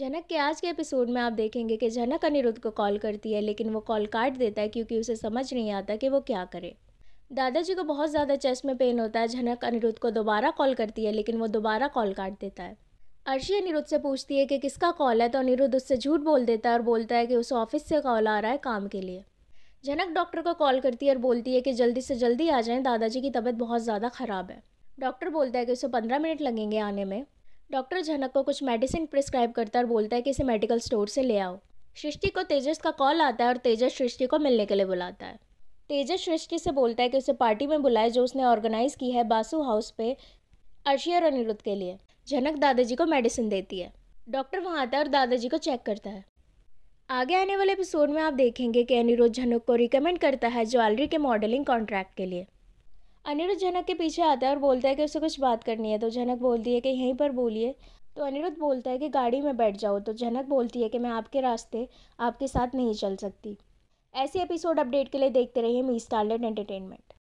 झनक के आज के एपिसोड में आप देखेंगे कि झनक अनिरुद्ध को कॉल करती है लेकिन वो कॉल काट देता है क्योंकि उसे समझ नहीं आता कि वो क्या करे दादाजी को बहुत ज़्यादा चेस्ट में पेन होता है झनक अनिरुद्ध को दोबारा कॉल करती है लेकिन वो दोबारा कॉल काट देता है अर्शी अनिरुद्ध से पूछती है कि किसका कॉल है तो अनिरुद्ध उससे झूठ बोल देता है और बोलता है कि उस ऑफिस से कॉल आ रहा है काम के लिए झनक डॉक्टर को कॉल करती है और बोलती है कि जल्दी से जल्दी आ जाएं दादाजी की तबीयत बहुत ज़्यादा ख़राब है डॉक्टर बोलता है कि उसे पंद्रह मिनट लगेंगे आने में डॉक्टर झनक को कुछ मेडिसिन प्रिस्क्राइब करता है और बोलता है कि इसे मेडिकल स्टोर से ले आओ सृष्टि को तेजस का कॉल आता है और तेजस सृष्टि को मिलने के लिए बुलाता है तेजस सृष्टि से बोलता है कि उसे पार्टी में बुलाए जो उसने ऑर्गेनाइज़ की है बासु हाउस पे अर्शी और अनिरुद्ध के लिए झनक दादाजी को मेडिसिन देती है डॉक्टर वहाँ आता है और दादाजी को चेक करता है आगे आने वाले एपिसोड में आप देखेंगे कि अनिरुद्ध झनक को रिकमेंड करता है ज्वेलरी के मॉडलिंग कॉन्ट्रैक्ट के लिए अनिरुद्ध जनक के पीछे आता है और बोलता है कि उससे कुछ बात करनी है तो जनक बोलती है कि यहीं पर बोलिए तो अनिरुद्ध बोलता है कि गाड़ी में बैठ जाओ तो जनक बोलती है कि मैं आपके रास्ते आपके साथ नहीं चल सकती ऐसे एपिसोड अपडेट के लिए देखते रहिए मी स्टारलेट एंटरटेनमेंट